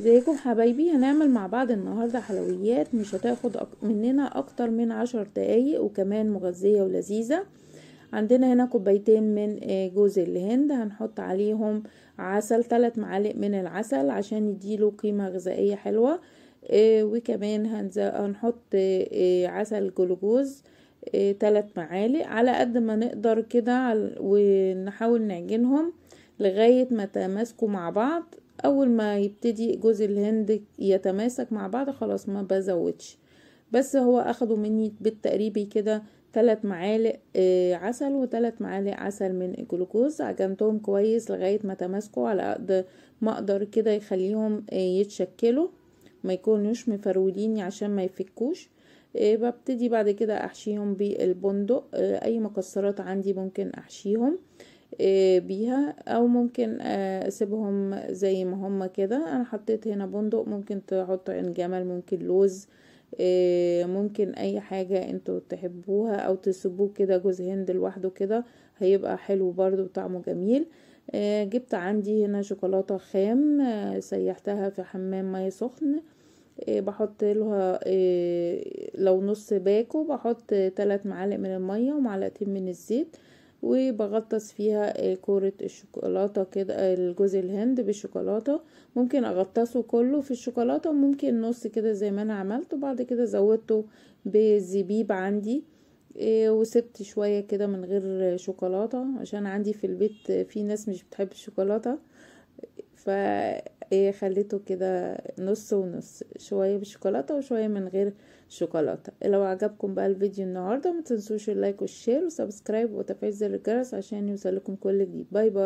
ازيكم حبايبي هنعمل مع بعض النهاردة حلويات مش هتاخد مننا اكتر من عشر دقايق وكمان مغذية ولذيذة عندنا هنا كوبايتين من آه، جوز الهند هنحط عليهم عسل ثلاث معالق من العسل عشان يديله قيمة غذائية حلوة آه، وكمان هنحط آه، عسل جلوكوز ثلاث معالق على قد ما نقدر كده ونحاول نعجنهم لغاية ما تماسكوا مع بعض اول ما يبتدي جوز الهند يتماسك مع بعض خلاص ما بزودش بس هو اخده مني بالتقريبي كده ثلاث معالق آه، عسل وثلاث معالق عسل من الجلوكوز عجنتهم كويس لغاية ما تماسكوا على قد ما اقدر كده يخليهم آه، يتشكلوا ما يكونوش مفرودين عشان ما يفكوش آه، ببتدي بعد كده احشيهم بالبندق اي مكسرات عندي ممكن احشيهم إيه، بيها او ممكن آه، اسيبهم زي ما هما كده انا حطيت هنا بندق ممكن تحطوا عين جمل ممكن لوز إيه، ممكن اي حاجة انتوا تحبوها او تسيبوه كده جوز هند لوحده كده هيبقى حلو برضو وطعمه جميل إيه، جبت عندي هنا شوكولاتة خام آه، سيحتها في حمام مية سخن بحط لها لو نص باكو بحط ثلاث معالق من المية ومعلقتين من الزيت وبغطس فيها كورة الشوكولاتة كده الجزء الهند بالشوكولاتة ممكن اغطسه كله في الشوكولاتة ممكن نص كده زي ما انا عملت وبعد كده زودته بالزبيب عندي إيه، وسبت شوية كده من غير شوكولاتة عشان عندي في البيت في ناس مش بتحب الشوكولاتة ف ايه خليته كده نص ونص شوية بالشوكولاتة وشوية من غير شوكولاتة لو عجبكم بقى الفيديو النهاردة متنسوش اللايك والشير وسبسكرايب وتفعيل زر الجرس عشان يوصلكم كل جديد باي باي